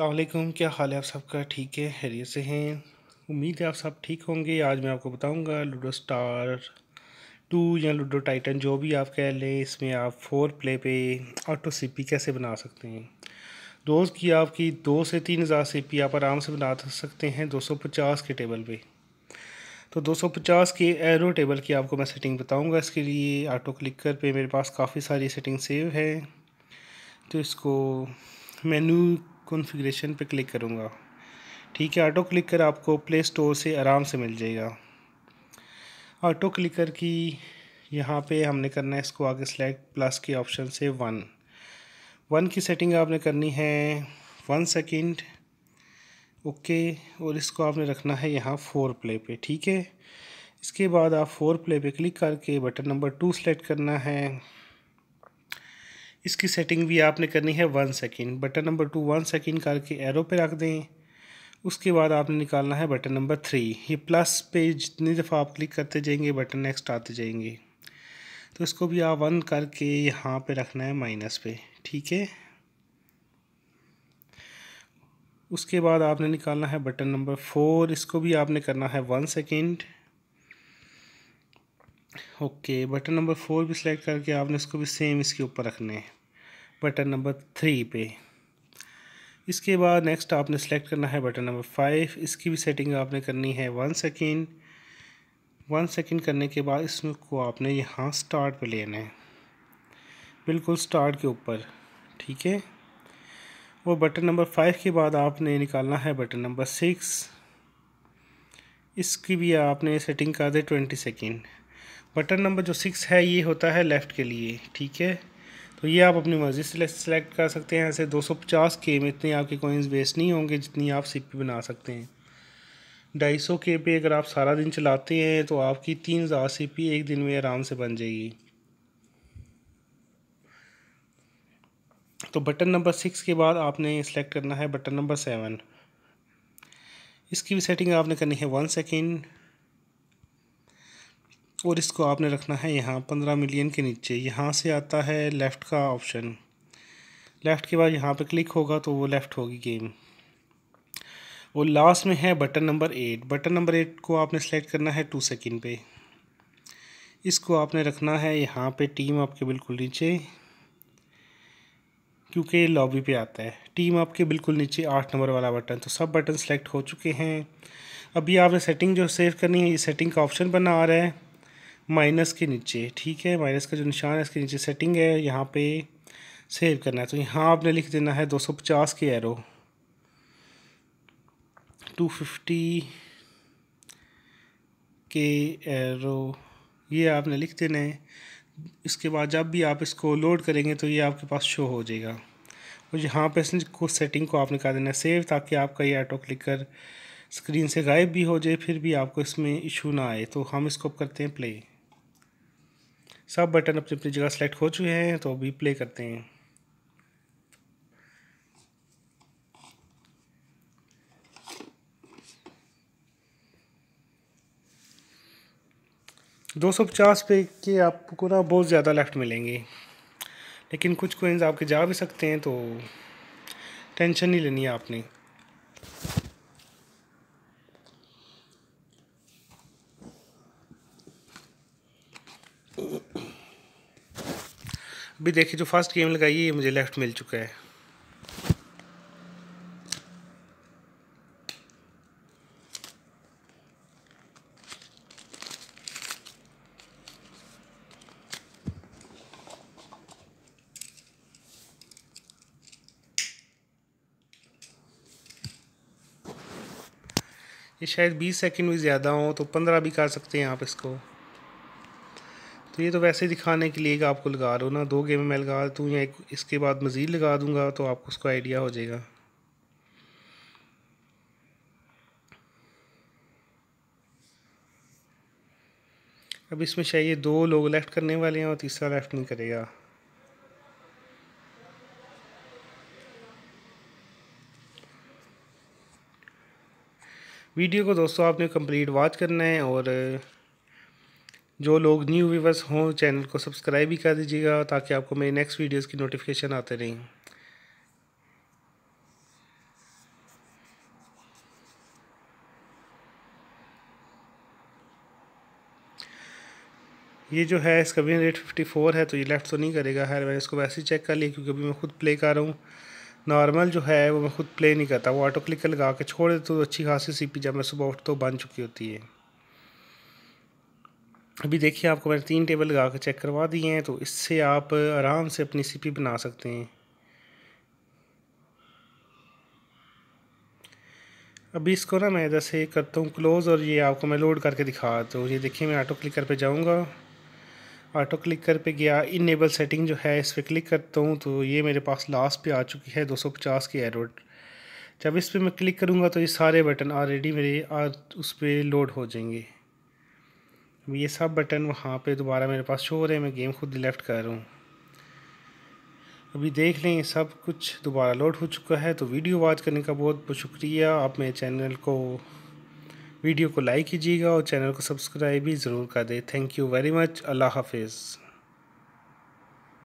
अल्लाम क्या हाल है आप सबका ठीक है हैरियत से हैं उम्मीद है आप सब ठीक होंगे आज मैं आपको बताऊंगा लूडो स्टार टू या लूडो टाइटन जो भी आप कह लें इसमें आप फोर प्ले पे ऑटो सीपी कैसे बना सकते हैं रोज़ की आपकी दो से तीन हज़ार सीपी आप आराम से बना तो सकते हैं दो सौ पचास के टेबल पे तो दो सौ पचास के एरो टेबल की आपको मैं सेटिंग बताऊँगा इसके लिए ऑटो क्लिकर पर मेरे पास काफ़ी सारी सेटिंग सेव है तो इसको मेनू कॉन्फ़िगरेशन पर क्लिक करूँगा ठीक है ऑटो क्लिकर आपको प्ले स्टोर से आराम से मिल जाएगा ऑटो क्लिकर की यहाँ पे हमने करना है इसको आगे सेलेक्ट प्लस के ऑप्शन से वन वन की सेटिंग आपने करनी है वन सेकेंड ओके और इसको आपने रखना है यहाँ फोर प्ले पे ठीक है इसके बाद आप फोर प्ले पे क्लिक करके बटन नंबर टू सेलेक्ट करना है इसकी सेटिंग भी आपने करनी है one second button number two one second करके एरो पे रख दें उसके बाद आपने निकालना है बटन नंबर थ्री ये प्लस पे जितनी दफ़ा आप क्लिक करते जाएंगे बटन नेक्स्ट आते जाएंगे तो इसको भी आप वन करके यहाँ पे रखना है माइनस पे ठीक है उसके बाद आपने निकालना है बटन नंबर फोर इसको भी आपने करना है one second okay button number four भी सिलेक्ट करके आपने इसको भी सेम इसके ऊपर रखना है बटन नंबर थ्री पे इसके बाद नेक्स्ट आपने सेलेक्ट करना है बटन नंबर फाइव इसकी भी सेटिंग आपने करनी है वन सेकेंड वन सेकेंड करने के बाद इसमें को आपने यहाँ स्टार्ट पे लेना है बिल्कुल स्टार्ट के ऊपर ठीक है और बटन नंबर फाइव के बाद आपने निकालना है बटन नंबर सिक्स इसकी भी आपने सेटिंग कर दे ट्वेंटी सेकेंड बटन नंबर जो सिक्स है ये होता है लेफ़्ट के लिए ठीक है तो ये आप अपनी मर्ज़ी से सेलेक्ट कर सकते हैं ऐसे 250 के में इतने आपके कोइंस वेस्ट नहीं होंगे जितनी आप सीपी बना सकते हैं ढाई सौ के पे अगर आप सारा दिन चलाते हैं तो आपकी तीन हज़ार सी पी एक दिन में आराम से बन जाएगी तो बटन नंबर सिक्स के बाद आपने सेलेक्ट करना है बटन नंबर सेवन इसकी भी सेटिंग आपने करनी है वन सेकेंड और इसको आपने रखना है यहाँ पंद्रह मिलियन के नीचे यहाँ से आता है लेफ़्ट का ऑप्शन लेफ़्ट के बाद यहाँ पे क्लिक होगा तो वो लेफ़्ट होगी गेम और लास्ट में है button number eight button number eight को आपने सेलेक्ट करना है टू सेकेंड पे इसको आपने रखना है यहाँ पे टीम आपके बिल्कुल नीचे क्योंकि लॉबी पे आता है टीम आपके बिल्कुल नीचे आठ नंबर वाला बटन तो सब बटन सेलेक्ट हो चुके हैं अभी आपने सेटिंग जो सेव करनी है ये सेटिंग का ऑप्शन बना आ रहा है माइनस के नीचे ठीक है माइनस का जो निशान है इसके नीचे सेटिंग है यहाँ पे सेव करना है तो यहाँ आपने लिख देना है 250 के एरो 250 के एरो ये आपने लिख देना है इसके बाद जब भी आप इसको लोड करेंगे तो ये आपके पास शो हो जाएगा और यहाँ पे को सेटिंग को आपने कहा देना है सेव ताकि आपका ये ऑटो कर स्क्रीन से गायब भी हो जाए फिर भी आपको इसमें इशू ना आए तो हम इसको करते हैं प्ले सब बटन अपनी अपनी जगह सेलेक्ट हो चुके हैं तो अभी प्ले करते हैं दो सौ पचास पे के आपको ना बहुत ज़्यादा लेफ्ट मिलेंगे लेकिन कुछ कोइंस आपके जा भी सकते हैं तो टेंशन नहीं लेनी है आपने अभी देखिए जो फर्स्ट गेम लगाई है ये मुझे लेफ़्ट मिल चुका है ये शायद 20 सेकंड भी ज़्यादा हो तो 15 भी कर सकते हैं आप इसको तो ये तो वैसे दिखाने के लिए कि आपको लगा लो ना दो गेम मैं लगा दूँ या एक इसके बाद मज़ीद लगा दूँगा तो आपको उसका आइडिया हो जाएगा अब इसमें शायद ये दो लोग लेफ़्ट करने वाले हैं और तीसरा लेफ़्ट नहीं करेगा वीडियो को दोस्तों आपने कंप्लीट वॉच करना है और जो लोग न्यू व्यूवर्स हों चैनल को सब्सक्राइब भी कर दीजिएगा ताकि आपको मेरी नेक्स्ट वीडियोस की नोटिफिकेशन आते रहें ये जो है इसका विन रेट फिफ्टी फोर है तो ये लेफ़्ट तो नहीं करेगा है मैंने इसको वैसे ही चेक कर लिया क्योंकि अभी मैं खुद प्ले कर रहा हूँ नॉर्मल जो है वो मैं खुद प्ले नहीं करता वो ऑटो क्लिक लगा के छोड़ देते तो अच्छी खासी सीपी जब मैं सुबह उठ तो बन चुकी होती है अभी देखिए आपको मैंने तीन टेबल लगा कर चेक करवा दिए हैं तो इससे आप आराम से अपनी सीपी बना सकते हैं अभी इसको ना मैं इधर से करता हूँ क्लोज़ और ये आपको मैं लोड करके दिखा तो ये देखिए मैं ऑटो क्लिकर पे जाऊँगा ऑटो क्लिकर पे गया इनेबल सेटिंग जो है इस पर क्लिक करता हूँ तो ये मेरे पास लास्ट पे आ चुकी है 250 की एरोड जब इस पर मैं क्लिक करूँगा तो ये सारे बटन ऑलरेडी मेरे उस पर लोड हो जाएंगे ये सब बटन वहाँ पे दोबारा मेरे पास शो हो रहे हैं मैं गेम खुद लेफ्ट कर रहा हूँ अभी देख लें सब कुछ दोबारा लोड हो चुका है तो वीडियो वॉच करने का बहुत बहुत शुक्रिया आप मेरे चैनल को वीडियो को लाइक कीजिएगा और चैनल को सब्सक्राइब भी ज़रूर कर दें थैंक यू वेरी मच अल्लाह हाफिज़